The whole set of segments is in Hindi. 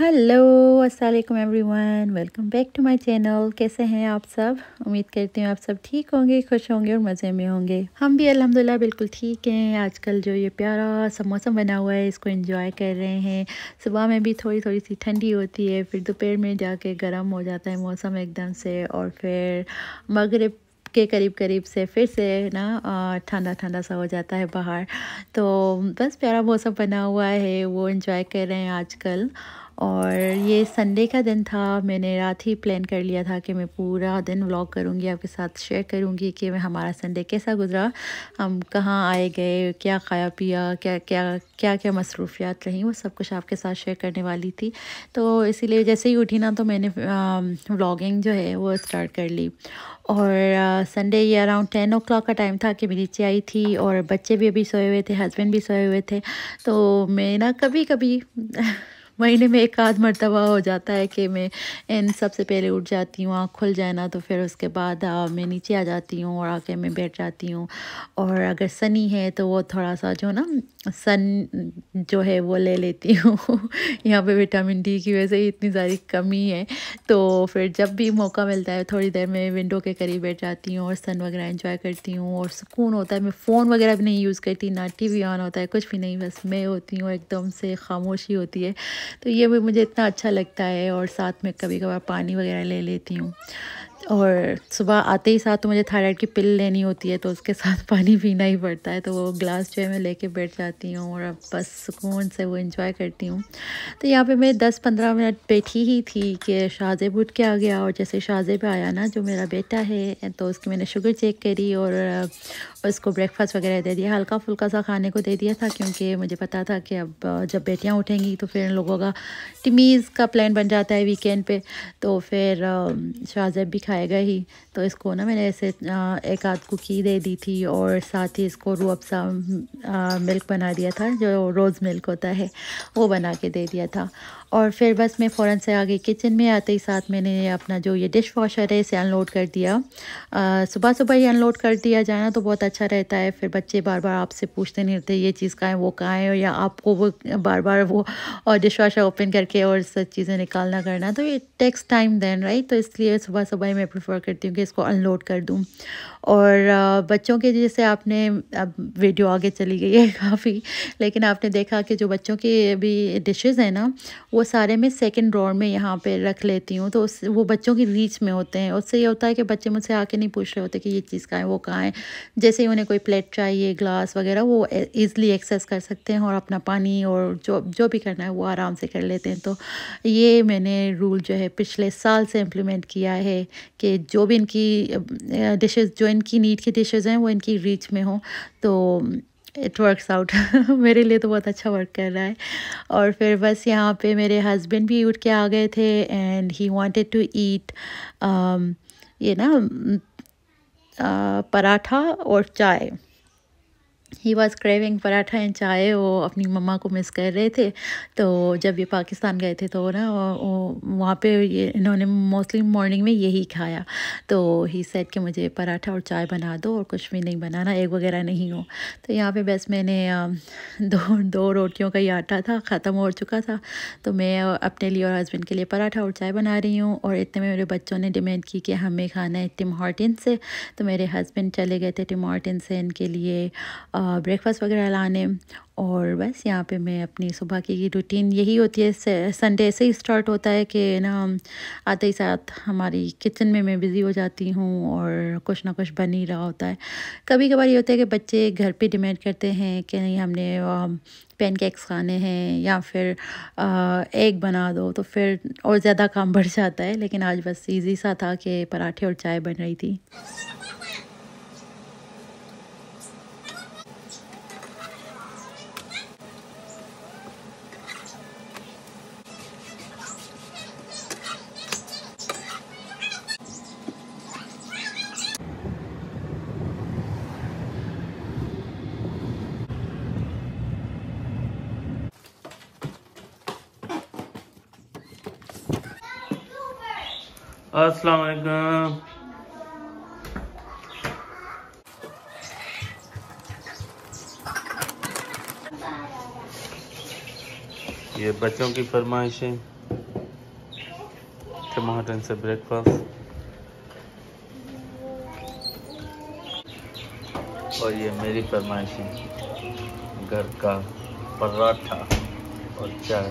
Hello everyone welcome back to my channel कैसे हैं आप सब उम्मीद करती हूँ आप सब ठीक होंगे खुश होंगे और मज़े में होंगे हम भी अल्हम्दुलिल्लाह बिल्कुल ठीक हैं आजकल जो ये प्यारा सा मौसम बना हुआ है इसको इन्जॉय कर रहे हैं सुबह में भी थोड़ी थोड़ी सी ठंडी होती है फिर दोपहर में जाके गर्म हो जाता है मौसम एकदम से और फिर मगरब के करीब करीब से फिर से ना ठंडा ठंडा सा हो जाता है बाहर तो बस प्यारा मौसम बना हुआ है वो इन्जॉय कर रहे हैं आजकल और ये संडे का दिन था मैंने रात ही प्लान कर लिया था कि मैं पूरा दिन व्लॉग करूँगी आपके साथ शेयर करूँगी कि मैं हमारा संडे कैसा गुजरा हम कहाँ आए गए क्या खाया पिया क्या क्या क्या क्या मसरूफियात रहीं वो सब कुछ आपके साथ शेयर करने वाली थी तो इसीलिए जैसे ही उठी ना तो मैंने व्लॉगिंग जो है वो स्टार्ट कर ली और संडे ये अराउंड टेन ओ का टाइम था कि मेरी नीचे आई थी और बच्चे भी अभी सोए हुए थे हस्बैंड भी सोए हुए थे तो मैं ना कभी कभी महीने में एक आध मरतबा हो जाता है कि मैं इन सबसे पहले उठ जाती हूँ आँख खुल जाए ना तो फिर उसके बाद आ, मैं नीचे आ जाती हूँ और आके मैं बैठ जाती हूँ और अगर सनी है तो वो थोड़ा सा जो ना सन जो है वो ले लेती हूँ यहाँ पे विटामिन डी की वजह से इतनी सारी कमी है तो फिर जब भी मौका मिलता है थोड़ी देर में विंडो के करीब बैठ जाती हूँ और सन वगैरह इंजॉय करती हूँ और सुकून होता है मैं फ़ोन वगैरह भी नहीं यूज़ करती ना टी वी ऑन होता है कुछ भी नहीं बस मैं होती हूँ एकदम से खामोशी होती है तो ये भी मुझे इतना अच्छा लगता है और साथ में कभी कभार पानी वगैरह ले लेती हूँ और सुबह आते ही साथ तो मुझे थायराइड की पिल लेनी होती है तो उसके साथ पानी पीना ही पड़ता है तो वो ग्लास जो है मैं लेके बैठ जाती हूँ और अब बस सुकून से वो इंजॉय करती हूँ तो यहाँ पे मैं 10-15 मिनट बैठी ही थी कि शाहजेब उठ के आ गया और जैसे शाहजेब आया ना जो मेरा बेटा है तो उसकी मैंने शुगर चेक करी और और इसको ब्रेकफास्ट वगैरह दे दिया हल्का फुल्का सा खाने को दे दिया था क्योंकि मुझे पता था कि अब जब बेटियाँ उठेंगी तो फिर इन लोगों का टिमीज़ का प्लान बन जाता है वीकेंड पे तो फिर शाहजेब भी खाएगा ही तो इसको ना मैंने ऐसे एक आध कुकी दे दी थी और साथ ही इसको रूअफ़ा मिल्क बना दिया था जो रोज़ मिल्क होता है वो बना के दे दिया था और फिर बस मैं फ़ौर से आगे किचन में आते ही साथ मैंने अपना जो ये डिश वॉशर है इसे अनलोड कर दिया सुबह सुबह ही अनलोड कर दिया जाना तो बहुत अच्छा रहता है फिर बच्चे बार बार आपसे पूछते नहीं रहते ये चीज़ कहाँ है वो कहाँ है या आपको वो बार बार वो और डिश वॉशर ओपन करके और सब चीज़ें निकालना करना तो ये टेक्स टाइम देन राइट तो इसलिए सुबह सुबह ही मैं प्रेफर करती हूँ कि इसको अनलोड कर दूँ और बच्चों के जैसे आपने अब वीडियो आगे चली गई है काफ़ी लेकिन आपने देखा कि जो बच्चों की भी डिशेज़ हैं ना वो सारे मैं सेकेंड रोड में यहाँ पर रख लेती हूँ तो उस वो बच्चों की रीच में होते हैं उससे ये होता है कि बच्चे मुझसे आके नहीं पूछ रहे होते कि ये चीज़ कहाँ है वो कहाँ है जैसे ही उन्हें कोई प्लेट चाहिए ग्लास वगैरह वो ईज़िली एक्सेस कर सकते हैं और अपना पानी और जो जो भी करना है वो आराम से कर लेते हैं तो ये मैंने रूल जो है पिछले साल से इम्प्लीमेंट किया है कि जो भी इनकी डिशेज़ जो इनकी नीड की डिशेज हैं वो इनकी रीच में हों तो इट वर्क्स आउट मेरे लिए तो बहुत अच्छा वर्क कर रहा है और फिर बस यहाँ पे मेरे हस्बैंड भी उठ के आ गए थे and he wanted to eat ये ना uh, पराठा और चाय he was craving paratha and chai वो अपनी मम्मा को मिस कर रहे थे तो जब ये पाकिस्तान गए थे तो ना वहाँ पे ये इन्होंने मोस्टली मॉर्निंग में यही खाया तो ही सेट कि मुझे पराठा और चाय बना दो और कुछ भी नहीं बनाना एग वगैरह नहीं हो तो यहाँ पे बस मैंने दो दो रोटियों का ही आटा था ख़त्म हो चुका था तो मैं अपने लिए और हस्बैंड के लिए पराठा और चाय बना रही हूँ और इतने में मेरे बच्चों ने डिमांड की कि हमें खाना है टिम हॉर्टिन से तो मेरे हस्बैंड चले गए थे टिम हॉर्टिन से इनके लिए ब्रेकफास्ट वगैरह लाने और बस यहाँ पे मैं अपनी सुबह की रूटीन यही होती है संडे से ही स्टार्ट होता है कि ना आते ही साथ हमारी किचन में मैं बिज़ी हो जाती हूँ और कुछ ना कुछ बन ही रहा होता है कभी कभार ये होता है कि बच्चे घर पे डिमांड करते हैं कि नहीं हमने पेन केक्स खाने हैं या फिर एग बना दो तो फिर और ज़्यादा काम बढ़ जाता है लेकिन आज बस ईजी सा था कि पराठे और चाय बन रही थी अस्सलाम वालेकुम ये बच्चों की फरमाइशें टमाटर से ब्रेकफास्ट और ये मेरी फरमाइशें घर का पराठा और चाय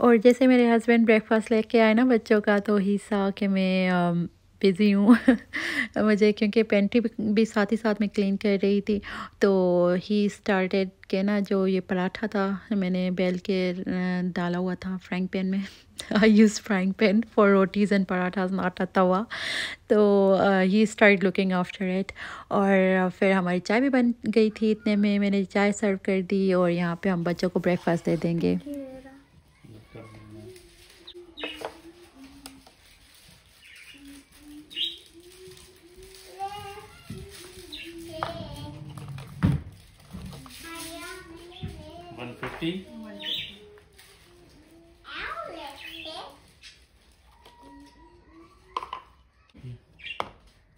और जैसे मेरे हस्बैंड ब्रेकफास्ट लेके आए ना बच्चों का तो ही सा कि मैं बिज़ी um, हूँ मुझे क्योंकि पेंट्री भी साथ ही साथ मैं क्लीन कर रही थी तो ही स्टार्टेड के ना जो ये पराठा था मैंने बेल के डाला हुआ था फ्राइंग पैन में I use frying pan for rotis and parathas not आता हुआ तो he start looking after it और फिर हमारी चाय भी बन गई थी इतने में मैंने चाय सर्व कर दी और यहाँ पे हम बच्चों को ब्रेकफास्ट दे देंगे Lefty.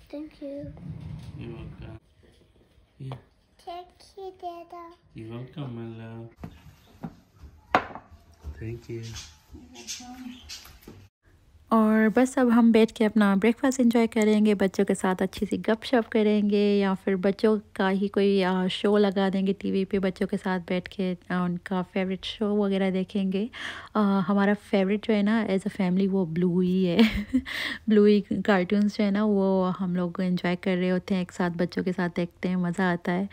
Thank you. You're welcome. Yeah. Thank you, Dada. You're welcome, my love. Thank you. You're welcome. और बस अब हम बैठ के अपना ब्रेकफास्ट इंजॉय करेंगे बच्चों के साथ अच्छी सी गप शप करेंगे या फिर बच्चों का ही कोई शो लगा देंगे टीवी पे बच्चों के साथ बैठ के उनका फेवरेट शो वगैरह देखेंगे आ, हमारा फेवरेट जो है ना एज अ फैमिली वो ब्लू ही है ब्लू ही कार्टून्स जो है ना वो हम लोग इन्जॉय कर रहे होते हैं एक साथ बच्चों के साथ देखते हैं मज़ा आता है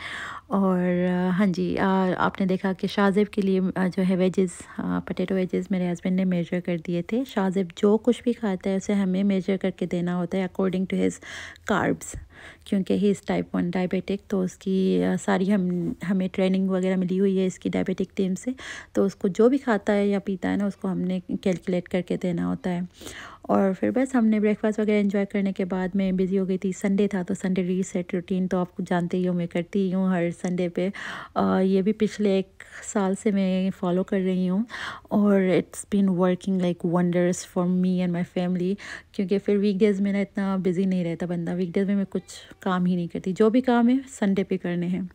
और हाँ जी आ, आपने देखा कि शाहजेब के लिए जो है वेजेस पटेटो वेजेस मेरे हस्बैंड ने मेजर कर दिए थे शाहजेब जो कुछ भी खाता है उसे हमें मेजर करके देना होता है अकॉर्डिंग टू हिज़ कार्ब्स क्योंकि he is type one diabetic तो उसकी सारी हम हमें ट्रेनिंग वगैरह मिली हुई है इसकी डायबिटिक टीम से तो उसको जो भी खाता है या पीता है ना उसको हमने कैलकुलेट करके देना होता है और फिर बस हमने ब्रेकफास्ट वगैरह इन्जॉय करने के बाद मैं बिज़ी हो गई थी संडे था तो संडे रीसेट रूटीन तो आप जानते ही हो मैं करती ही हूँ हर संडे पे ये भी पिछले एक साल से मैं फॉलो कर रही हूँ और it's been working like wonders for me and my family क्योंकि फिर वीकडेज़ में ना इतना बिज़ी नहीं रहता बंदा वीकडेज़ में मैं कुछ काम ही नहीं करती जो भी काम है संडे पे करने हैं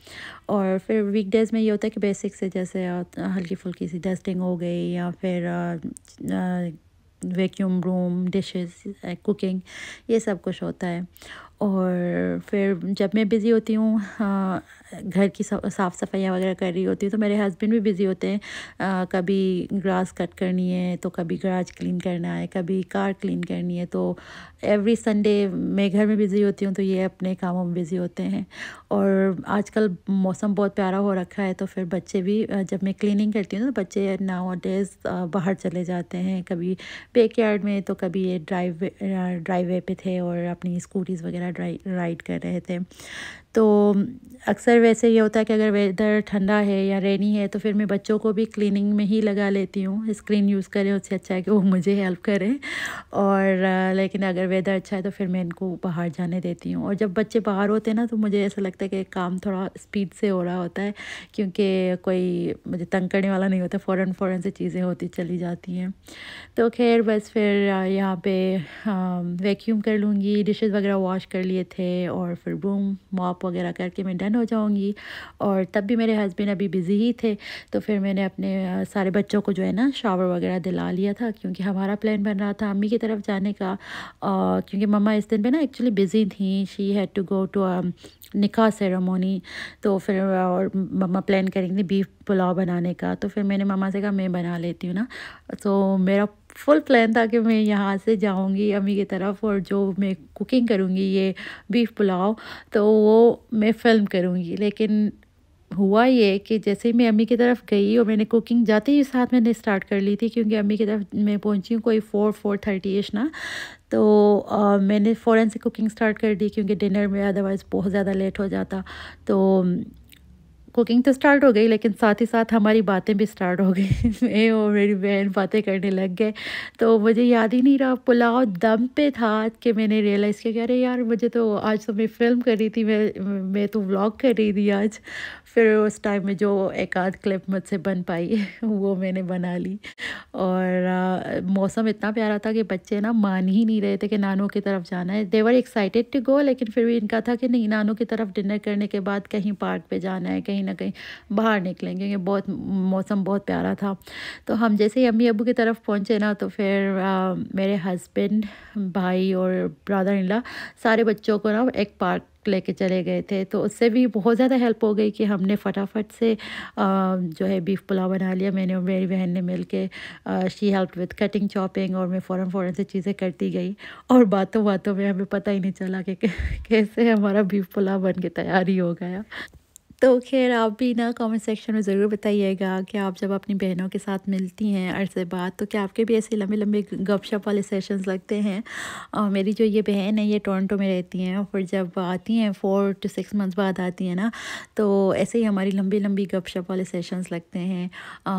और फिर वीकडेज़ में ये होता है कि बेसिक से जैसे हल्की फुल्की सी डस्टिंग हो गई या फिर वैक्यूम रूम डिशेस कुकिंग ये सब कुछ होता है और फिर जब मैं बिज़ी होती हूँ हाँ, घर की साफ़ सफाइयाँ वगैरह कर रही होती हूँ तो मेरे हस्बैंड भी बिज़ी होते हैं आ, कभी ग्रास कट करनी है तो कभी गराज क्लीन करना है कभी कार क्लीन करनी है तो एवरी संडे मैं घर में बिज़ी होती हूँ तो ये अपने कामों में बिज़ी होते हैं और आजकल मौसम बहुत प्यारा हो रखा है तो फिर बच्चे भी जब मैं क्लिनिंग करती हूँ तो बच्चे नाव डेज बाहर चले जाते हैं कभी बेक यार्ड में तो कभी ये ड्राइव ड्राइवे पे थे और अपनी स्कूटीज़ वगैरह राइड कर रहे थे तो अक्सर वैसे ये होता है कि अगर वेदर ठंडा है या रेनी है तो फिर मैं बच्चों को भी क्लीनिंग में ही लगा लेती हूँ स्क्रीन यूज़ करें उससे अच्छा है कि वो मुझे हेल्प करें और लेकिन अगर वेदर अच्छा है तो फिर मैं इनको बाहर जाने देती हूँ और जब बच्चे बाहर होते हैं ना तो मुझे ऐसा लगता है कि काम थोड़ा स्पीड से हो रहा होता है क्योंकि कोई मुझे तंग करने वाला नहीं होता फ़ौर फ़ौर से चीज़ें होती चली जाती हैं तो खैर बस फिर यहाँ पर वैक्यूम कर लूँगी डिशेज़ वगैरह वॉश कर लिए थे और फिर रूम मॉप शॉप वगैरह करके मैं डन हो जाऊँगी और तब भी मेरे हस्बैंड अभी बिज़ी ही थे तो फिर मैंने अपने सारे बच्चों को जो है ना शावर वगैरह दिला लिया था क्योंकि हमारा प्लान बन रहा था अम्मी की तरफ जाने का और क्योंकि मम्मा इस दिन पर ना एक्चुअली बिज़ी थी she had to go to nikah ceremony तो फिर और मम्मा प्लान करेंगे बीफ पुलाव बनाने का तो फिर मैंने मम्मा से कहा मैं बना लेती हूँ ना तो मेरा फुल प्लान था कि मैं यहाँ से जाऊँगी अम्मी की तरफ और जो मैं कुकिंग करूँगी ये बीफ पुलाव तो वो मैं फ़िल्म करूँगी लेकिन हुआ ये कि जैसे ही मैं अम्मी की तरफ गई और मैंने कुकिंग जाते ही साथ मैंने स्टार्ट कर ली थी क्योंकि अम्मी की तरफ मैं पहुंची हूँ कोई फ़ोर फोर थर्टी एश ना तो आ, मैंने फ़ौरन से कुकिंग स्टार्ट कर दी क्योंकि डिनर में अदरवाइज़ बहुत ज़्यादा लेट हो जाता तो कुकिंग तो स्टार्ट हो गई लेकिन साथ ही साथ हमारी बातें भी स्टार्ट हो गई मैं और मेरी बहन बातें करने लग गए तो मुझे याद ही नहीं रहा पुलाव दम पे था कि मैंने रियलाइज़ किया कि अरे यार मुझे तो आज तो मैं फ़िल्म कर रही थी मैं मैं तो व्लॉग कर रही थी आज फिर उस टाइम में जो एक आध क्लिप मुझसे बन पाई वो मैंने बना ली और आ, मौसम इतना प्यारा था कि बच्चे ना मान ही नहीं रहे थे कि नानों की तरफ जाना है देवर एक्साइटेड टू गो लेकिन फिर भी इनका था कि नहीं नानों की तरफ डिनर करने के बाद कहीं पार्क पर जाना है कहीं ना कहीं बाहर निकलेंगे क्योंकि बहुत मौसम बहुत प्यारा था तो हम जैसे ही अम्मी अबू की तरफ पहुँचे ना तो फिर आ, मेरे हस्बैंड भाई और ब्रदर इनला सारे बच्चों को ना एक पार्क लेके चले गए थे तो उससे भी बहुत ज़्यादा हेल्प हो गई कि हमने फटाफट से जो है बीफ पुलाव बना लिया मैंने और मेरी बहन ने मिल के she help with cutting chopping और मैं फ़ौरन फ़ौरन से चीज़ें करती गई और बातों बातों में हमें पता ही नहीं चला कि कैसे हमारा बीफ पुलाव बन के तैयार ही हो गया तो खैर आप भी ना कमेंट सेक्शन में ज़रूर बताइएगा कि आप जब अपनी बहनों के साथ मिलती हैं अरसे बाद तो क्या आपके भी ऐसे लंबे लंबे गपशप वाले सेशंस लगते हैं और मेरी जो ये बहन है ये टोरंटो में रहती हैं और जब आती हैं फोर टू सिक्स मंथ्स बाद आती हैं ना तो ऐसे ही हमारी लंबी लंबी गपशप वाले सेशंस लगते हैं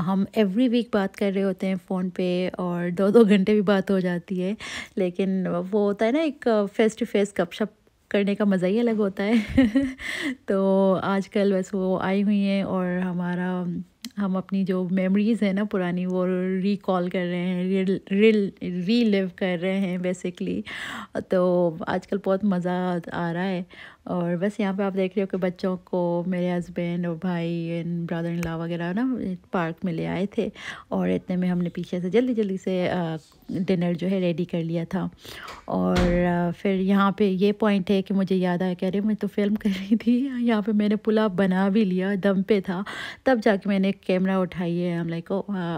हम एवरी वीक बात कर रहे होते हैं फ़ोन पर और दो दो घंटे भी बात हो जाती है लेकिन वो होता है ना एक फ़ेस टू फेस गपशप करने का मज़ा ही अलग होता है तो आजकल बस वो आई हुई हैं और हमारा हम अपनी जो मेमोरीज़ है ना पुरानी वो रिकॉल कर रहे हैं रिल रीलिव कर रहे हैं बेसिकली तो आजकल बहुत मज़ा आ रहा है और बस यहाँ पे आप देख रहे हो कि बच्चों को मेरे हस्बैंड और भाई एंड ब्रदर इन लॉ वगैरह ना पार्क में ले आए थे और इतने में हमने पीछे से जल्दी जल्दी से डिनर जो है रेडी कर लिया था और फिर यहाँ पे ये पॉइंट है कि मुझे याद आया कह रहे मैं तो फिल्म कर रही थी यहाँ पे मैंने पुलाव बना भी लिया दम पे था तब जाके मैंने मैंने कैमरा है hmm like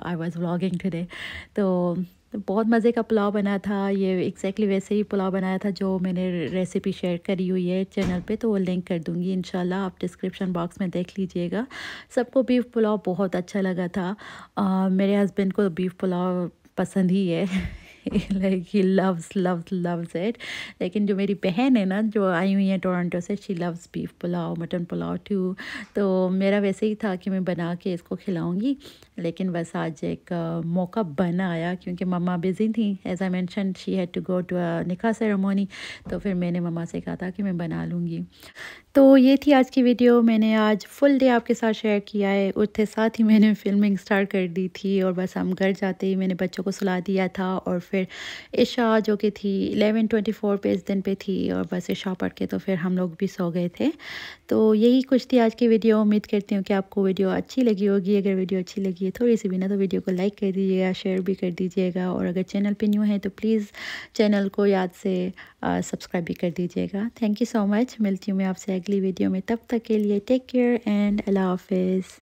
I was vlogging today तो बहुत मज़े का पुलाव बना था ये एक्जैक्टली वैसे ही पुलाव बनाया था जो मैंने रेसिपी शेयर करी हुई है चैनल पे तो वो लिंक कर दूँगी इन आप डिस्क्रिप्शन बॉक्स में देख लीजिएगा सबको बीफ पुलाव बहुत अच्छा लगा था आ, मेरे हस्बैंड को बीफ पुलाव पसंद ही है like he loves loves loves it लेकिन जो मेरी बहन है ना जो आई हुई है टोरंटो से she loves beef pulao mutton pulao too तो मेरा वैसे ही था कि मैं बना के इसको खिलाऊंगी लेकिन बस आज एक मौका बन आया क्योंकि मम्मा बिज़ी थी as I mention she had to go to nikah ceremony तो फिर मैंने मम्मा से कहा था कि मैं बना लूँगी तो ये थी आज की वीडियो मैंने आज फुल डे आपके साथ शेयर किया है उठते साथ ही मैंने फिल्मिंग स्टार्ट कर दी थी और बस हम घर जाते ही मैंने बच्चों को सुला दिया था और फिर इशा जो कि थी एलेवन ट्वेंटी फोर पे इस दिन पे थी और बस इशा पढ़ के तो फिर हम लोग भी सो गए थे तो यही कुछ थी आज की वीडियो उम्मीद करती हूँ कि आपको वीडियो अच्छी लगी होगी अगर वीडियो अच्छी लगी है थोड़ी सी भी ना तो वीडियो को लाइक कर दीजिएगा शेयर भी कर दीजिएगा और अगर चैनल पर न्यू है तो प्लीज़ चैनल को याद से सब्सक्राइब भी कर दीजिएगा थैंक यू सो मच मिलती हूँ मैं आपसे अगली वीडियो में तब तक के लिए टेक केयर एंड अल्लाह हाफिज़